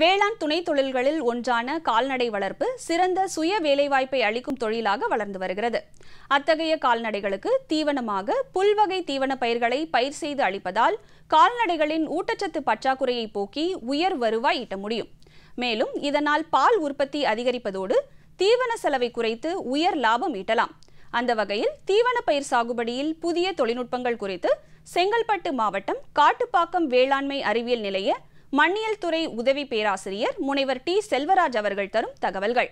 வேளாண் துணை தொழில்களில் ஒன்றான கால்நடை வளர்ப்பு சிறந்த சுய வேலைவாய்ப்பை அளிக்கும் தொழிலாக வளர்ந்து வருகிறது அத்தகைய கால்நடைகளுக்கு தீவனமாக புல்வகை தீவன பயிர்களை பயிர் செய்து அளிப்பதால் கால்நடைகளின் ஊட்டச்சத்து பற்றாக்குறையை போக்கி உயர் வருவாய் ஈட்ட முடியும் மேலும் இதனால் பால் உற்பத்தி அதிகரிப்பதோடு தீவன செலவை குறைத்து உயர் லாபம் ஈட்டலாம் அந்த வகையில் தீவன பயிர் சாகுபடியில் புதிய தொழில்நுட்பங்கள் குறித்து செங்கல்பட்டு மாவட்டம் காட்டுப்பாக்கம் வேளாண்மை அறிவியல் நிலைய மண்ணியல் துறை உதவி பேராசிரியர் முனைவர் டி செல்வராஜ் அவர்கள் தரும் தகவல்கள்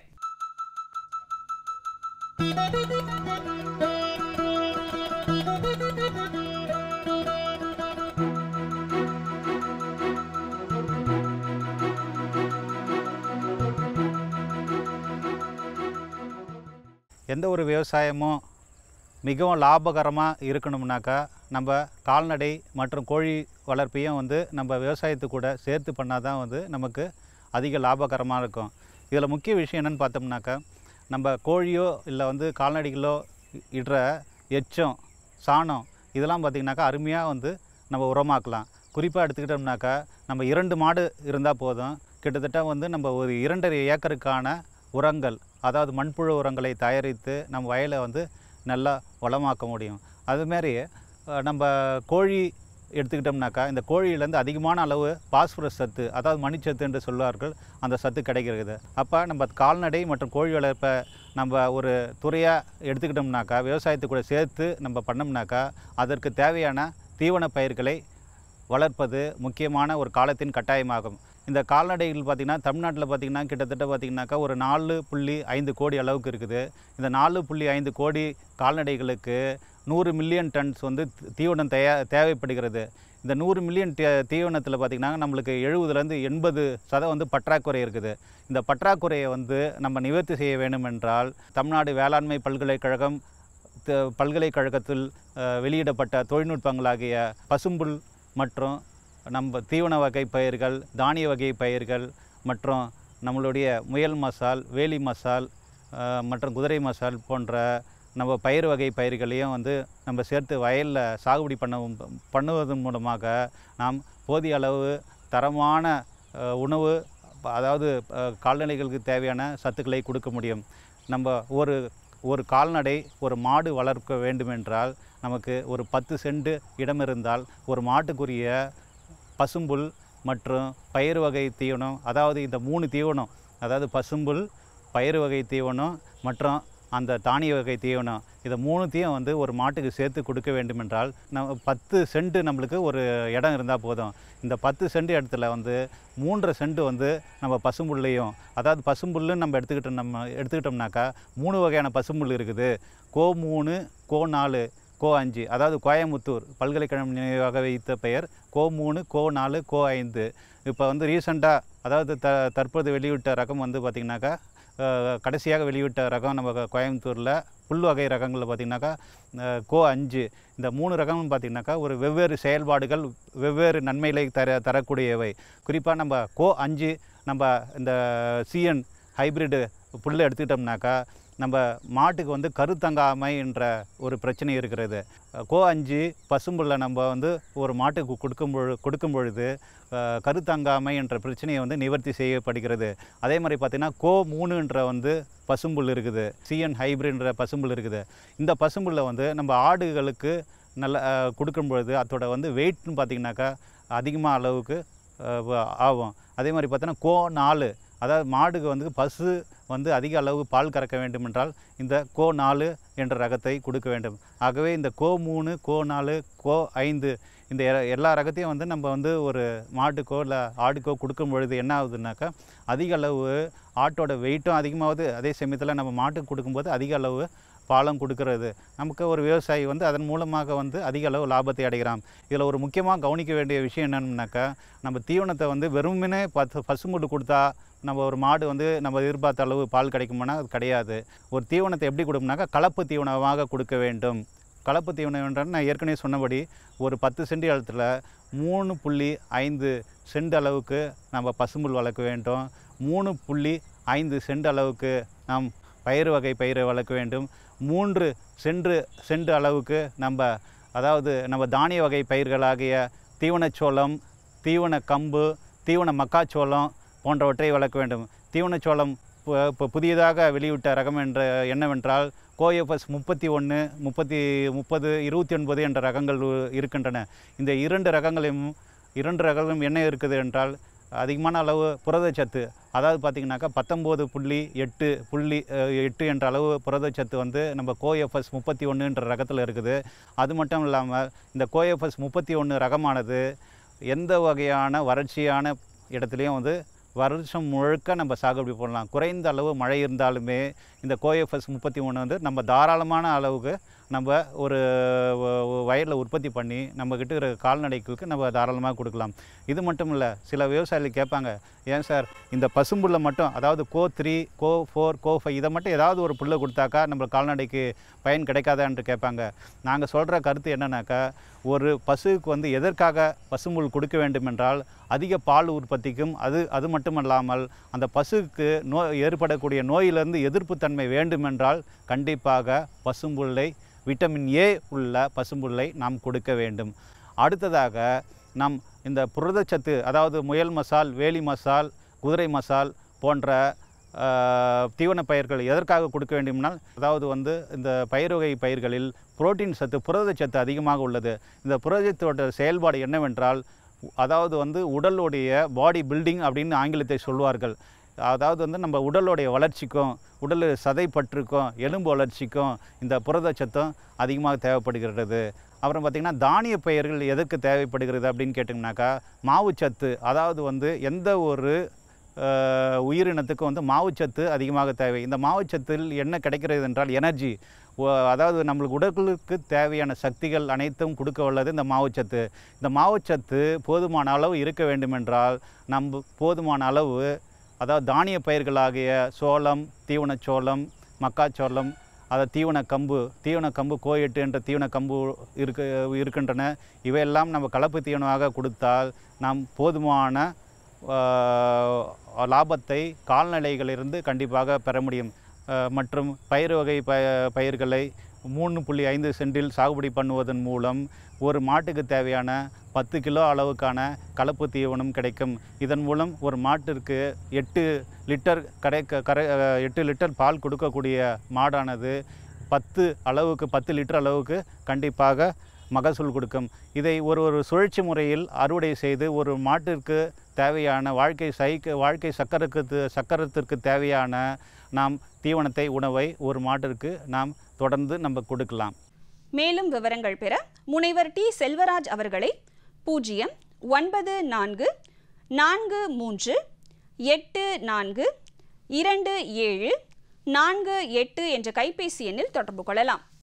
எந்த ஒரு விவசாயமும் மிகவும் லாபகரமாக இருக்கணும்னாக்கா நம்ம கால்நடை மற்றும் கோழி வளர்ப்பையும் வந்து நம்ம விவசாயத்து கூட சேர்த்து பண்ணால் தான் வந்து நமக்கு அதிக லாபகரமாக இருக்கும் இதில் முக்கிய விஷயம் என்னென்னு பார்த்தோம்னாக்கா நம்ம கோழியோ இல்லை வந்து கால்நடைகளோ இடுற எச்சம் சாணம் இதெல்லாம் பார்த்திங்கனாக்கா அருமையாக வந்து நம்ம உரமாக்கலாம் குறிப்பாக எடுத்துக்கிட்டோம்னாக்கா நம்ம இரண்டு மாடு இருந்தால் போதும் கிட்டத்தட்ட வந்து நம்ம ஒரு இரண்டரை ஏக்கருக்கான உரங்கள் அதாவது மண்புழு உரங்களை தயாரித்து நம்ம வயலை வந்து நல்லா வளமாக்க முடியும் அதுமாரி நம்ம கோழி எடுத்துக்கிட்டோம்னாக்கா இந்த கோழியிலேருந்து அதிகமான அளவு பாஸ்பரஸ் சத்து அதாவது மணிச்சத்து என்று சொல்வார்கள் அந்த சத்து கிடைக்கிறது அப்போ நம்ம கால்நடை மற்றும் கோழி வளர்ப்பை நம்ம ஒரு துறையாக எடுத்துக்கிட்டோம்னாக்கா விவசாயத்து கூட சேர்த்து நம்ம பண்ணோம்னாக்கா அதற்கு தேவையான தீவன பயிர்களை வளர்ப்பது முக்கியமான ஒரு காலத்தின் கட்டாயமாகும் இந்த கால்நடைகள் பார்த்திங்கன்னா தமிழ்நாட்டில் பார்த்திங்கன்னா கிட்டத்தட்ட பார்த்திங்கனாக்கா ஒரு நாலு புள்ளி ஐந்து கோடி அளவுக்கு இருக்குது இந்த நாலு புள்ளி ஐந்து கோடி கால்நடைகளுக்கு நூறு மில்லியன் டன்ஸ் வந்து தீவனம் தயா தேவைப்படுகிறது இந்த நூறு மில்லியன் தீவனத்தில் பார்த்திங்கன்னா நம்மளுக்கு எழுபதுலேருந்து எண்பது சதம் வந்து பற்றாக்குறை இருக்குது இந்த பற்றாக்குறையை வந்து நம்ம நிவர்த்தி செய்ய வேண்டுமென்றால் தமிழ்நாடு வேளாண்மை பல்கலைக்கழகம் பல்கலைக்கழகத்தில் வெளியிடப்பட்ட தொழில்நுட்பங்களாகிய பசும்புல் மற்றும் நம்ம தீவன வகை பயிர்கள் தானிய வகை பயிர்கள் மற்றும் நம்மளுடைய முயல் மசால் வேலி மசால் மற்றும் குதிரை மசால் போன்ற நம்ம பயிர் வகை பயிர்களையும் வந்து நம்ம சேர்த்து வயலில் சாகுபடி பண்ண பண்ணுவதன் மூலமாக நாம் போதிய அளவு தரமான உணவு அதாவது கால்நடைகளுக்கு தேவையான சத்துக்களை கொடுக்க முடியும் நம்ம ஒரு ஒரு கால்நடை ஒரு மாடு வளர்க்க வேண்டுமென்றால் நமக்கு ஒரு பத்து சென்ட் இடம் இருந்தால் ஒரு மாட்டுக்குரிய பசும்புல் மற்றும் பயிர் வகை தீவனம் அதாவது இந்த மூணு தீவனம் அதாவது பசும்புல் பயிர் வகை தீவனம் மற்றும் அந்த தானிய வகை தீவனம் இதை மூணுத்தையும் வந்து ஒரு மாட்டுக்கு சேர்த்து கொடுக்க வேண்டுமென்றால் நம் பத்து செண்டு நம்மளுக்கு ஒரு இடம் இருந்தால் போதும் இந்த பத்து சென்ட் இடத்துல வந்து மூன்றரை செண்டு வந்து நம்ம பசும்புல்லையும் அதாவது பசும்புல்லுன்னு நம்ம எடுத்துக்கிட்டோம் நம்ம எடுத்துக்கிட்டோம்னாக்கா மூணு வகையான பசும்புல் இருக்குது கோ மூணு கோ நாலு கோ அஞ்சு அதாவது கோயமுத்தூர் பல்கலைக்கழகம் நினைவாக வைத்த பெயர் கோ மூணு கோ நாலு கோ ஐந்து இப்போ வந்து ரீசெண்டாக அதாவது த தற்போது வெளியிட்ட ரகம் வந்து பார்த்திங்கனாக்கா கடைசியாக வெளியிட்ட ரகம் நம்ம கோயம்புத்தூரில் புல் வகை ரகங்களில் பார்த்திங்கனாக்கா கோ அஞ்சு இந்த மூணு ரகம்னு பார்த்திங்கனாக்கா ஒரு வெவ்வேறு செயல்பாடுகள் வெவ்வேறு நன்மைகளை தர தரக்கூடியவை குறிப்பாக நம்ம கோ அஞ்சு நம்ம இந்த சிஎன் ஹைப்ரிடு புல் எடுத்துக்கிட்டோம்னாக்கா நம்ம மாட்டுக்கு வந்து கருத்தங்காமை என்ற ஒரு பிரச்சனை இருக்கிறது கோ அஞ்சு பசும்புள்ள நம்ம வந்து ஒரு மாட்டுக்கு கொடுக்கும் பொழு கொடுக்கும் பொழுது கருத்தங்காமை என்ற பிரச்சனையை வந்து நிவர்த்தி செய்யப்படுகிறது அதே மாதிரி பார்த்திங்கன்னா கோ மூணுன்ற வந்து பசும்புல் இருக்குது சிஎன் ஹைப்ரிட்ன்ற பசும்புல் இருக்குது இந்த பசும்புல்லை வந்து நம்ம ஆடுகளுக்கு நல்லா கொடுக்கும் பொழுது அதோட வந்து வெயிட்னு பார்த்திங்கனாக்கா அதிகமாக அளவுக்கு ஆகும் அதே மாதிரி பார்த்தோன்னா கோ நாலு அதாவது மாடுக்கு வந்து பசு வந்து அதிக அளவு பால் கறக்க வேண்டும் என்றால் இந்த கோ நாலு என்ற ரகத்தை கொடுக்க வேண்டும் ஆகவே இந்த கோ மூணு கோ நாலு கோ ஐந்து இந்த எல்லா ரகத்தையும் வந்து நம்ம வந்து ஒரு மாட்டுக்கோ இல்லை ஆடுக்கோ கொடுக்கும் பொழுது என்ன ஆகுதுனாக்கா அதிக அளவு ஆட்டோட வெயிட்டும் அதிகமாகுது அதே சமயத்தில் நம்ம மாட்டுக்கு கொடுக்கும்போது அதிக அளவு பாலம் கொடுக்கறது நமக்கு ஒரு விவசாயி வந்து அதன் மூலமாக வந்து அதிக அளவு லாபத்தை அடைகிறான் இதில் ஒரு முக்கியமாக கவனிக்க வேண்டிய விஷயம் என்னென்னாக்கா நம்ம தீவனத்தை வந்து வெறுமனே பத்து பசுங்கொட்டு கொடுத்தா நம்ம ஒரு மாடு வந்து நம்ம எதிர்பார்த்த அளவு பால் கிடைக்குமானா அது கிடையாது ஒரு தீவனத்தை எப்படி கொடுக்கணும்னாக்கா கலப்பு தீவனமாக கொடுக்க வேண்டும் கலப்பு தீவனம் என்ற நான் ஏற்கனவே சொன்னபடி ஒரு பத்து சென்டி அளத்தில் மூணு புள்ளி ஐந்து சென்ட் அளவுக்கு நம்ம பசும்புல் வளர்க்க வேண்டும் மூணு புள்ளி ஐந்து சென்ட் அளவுக்கு நாம் பயிர் வகை பயிரை வளர்க்க வேண்டும் மூன்று சென்று சென்ட் அளவுக்கு நம்ம அதாவது நம்ம தானிய வகை பயிர்களாகிய தீவனச்சோளம் தீவன கம்பு தீவன மக்காச்சோளம் போன்றவற்றை வளர்க்க வேண்டும் தீவனச்சோளம் இப்போ புதியதாக வெளியிட்ட ரகம் என்ற என்னவென்றால் கோஎஃப்எஸ் முப்பத்தி ஒன்று முப்பத்தி முப்பது இருபத்தி ஒன்பது என்ற ரகங்கள் இருக்கின்றன இந்த இரண்டு ரகங்களையும் இரண்டு ரகங்களும் என்ன இருக்குது என்றால் அதிகமான அளவு புரதச்சத்து அதாவது பார்த்திங்கனாக்கா பத்தொம்போது புள்ளி எட்டு புள்ளி எட்டு என்ற அளவு புரதச்சத்து வந்து நம்ம கோஎஃப்எஸ் முப்பத்தி ஒன்றுன்ற ரகத்தில் இருக்குது அது மட்டும் இல்லாமல் இந்த கோஎஃப்எஸ் முப்பத்தி ஒன்று ரகமானது எந்த வகையான வறட்சியான இடத்துலையும் வந்து வருஷம் முழுக்க நம்ம சாகுபடி பண்ணலாம் குறைந்த அளவு மழை இருந்தாலுமே இந்த கோஎஃப்எஸ் முப்பத்தி ஒன்று வந்து நம்ம தாராளமான அளவுக்கு நம்ம ஒரு வயலில் உற்பத்தி பண்ணி நம்மக்கிட்ட இருக்கிற கால்நடைகளுக்கு நம்ம தாராளமாக கொடுக்கலாம் இது மட்டும் இல்லை சில விவசாயிகள் கேட்பாங்க ஏன் சார் இந்த பசும்புள்ள மட்டும் அதாவது கோ த்ரீ கோ ஃபோர் கோ ஃபைவ் இதை மட்டும் ஏதாவது ஒரு புல்லை கொடுத்தாக்கா நம்ம கால்நடைக்கு பயன் என்று கேட்பாங்க நாங்கள் சொல்கிற கருத்து என்னென்னாக்கா ஒரு பசுவுக்கு வந்து எதற்காக பசும்புல் கொடுக்க வேண்டும் என்றால் அதிக பால் உற்பத்திக்கும் அது அது மட்டுமல்லாமல் அந்த பசுவுக்கு நோய் ஏற்படக்கூடிய நோயிலிருந்து எதிர்ப்பு தன் நச்சுத்தன்மை வேண்டுமென்றால் கண்டிப்பாக பசும்புல்லை விட்டமின் ஏ உள்ள பசும்புல்லை நாம் கொடுக்க வேண்டும் அடுத்ததாக நாம் இந்த புரதச்சத்து அதாவது முயல் மசால் வேலி மசால் குதிரை மசால் போன்ற தீவன பயிர்கள் எதற்காக கொடுக்க வேண்டும்னால் அதாவது வந்து இந்த பயிர் வகை பயிர்களில் புரோட்டீன் சத்து புரதச்சத்து அதிகமாக உள்ளது இந்த புரதச்சத்தோட செயல்பாடு என்னவென்றால் அதாவது வந்து உடலுடைய பாடி பில்டிங் அப்படின்னு ஆங்கிலத்தை சொல்வார்கள் அதாவது வந்து நம்ம உடலுடைய வளர்ச்சிக்கும் உடல் சதை பற்றுக்கும் எலும்பு வளர்ச்சிக்கும் இந்த புரதச்சத்தும் அதிகமாக தேவைப்படுகிறது அப்புறம் பார்த்திங்கன்னா தானிய பயிர்கள் எதுக்கு தேவைப்படுகிறது அப்படின்னு கேட்டிங்கனாக்கா மாவுச்சத்து அதாவது வந்து எந்த ஒரு உயிரினத்துக்கும் வந்து மாவுச்சத்து அதிகமாக தேவை இந்த மாவுச்சத்தில் என்ன கிடைக்கிறது என்றால் எனர்ஜி அதாவது நம்மளுக்கு உடலுக்கு தேவையான சக்திகள் அனைத்தும் கொடுக்க உள்ளது இந்த மாவுச்சத்து இந்த மாவுச்சத்து போதுமான அளவு இருக்க வேண்டுமென்றால் நம் போதுமான அளவு அதாவது தானிய பயிர்களாகிய சோளம் தீவனச்சோளம் மக்காச்சோளம் அதை தீவன கம்பு தீவன கம்பு கோயெட்டு என்ற தீவன கம்பு இருக்கு இருக்கின்றன இவையெல்லாம் நம்ம கலப்பு தீவனமாக கொடுத்தால் நாம் போதுமான லாபத்தை கால்நடைகளிலிருந்து கண்டிப்பாக பெற முடியும் மற்றும் பயிர் வகை ப பயிர்களை மூணு புள்ளி ஐந்து சென்டில் சாகுபடி பண்ணுவதன் மூலம் ஒரு மாட்டுக்கு தேவையான பத்து கிலோ அளவுக்கான கலப்பு தீவனம் கிடைக்கும் இதன் மூலம் ஒரு மாட்டிற்கு எட்டு லிட்டர் கடை கரை எட்டு லிட்டர் பால் கொடுக்கக்கூடிய மாடானது பத்து அளவுக்கு பத்து லிட்டர் அளவுக்கு கண்டிப்பாக மகசூல் கொடுக்கும் இதை ஒரு ஒரு சுழற்சி முறையில் அறுவடை செய்து ஒரு மாட்டிற்கு தேவையான வாழ்க்கை சைக்கு வாழ்க்கை சக்கரக்கு சக்கரத்திற்கு தேவையான நாம் தீவனத்தை உணவை ஒரு மாட்டிற்கு நாம் தொடர்ந்து நம்ம கொடுக்கலாம் மேலும் விவரங்கள் பெற முனைவர் டி செல்வராஜ் அவர்களை பூஜ்ஜியம் ஒன்பது நான்கு நான்கு மூன்று எட்டு நான்கு இரண்டு ஏழு நான்கு எட்டு என்ற கைபேசி எண்ணில் தொடர்பு கொள்ளலாம்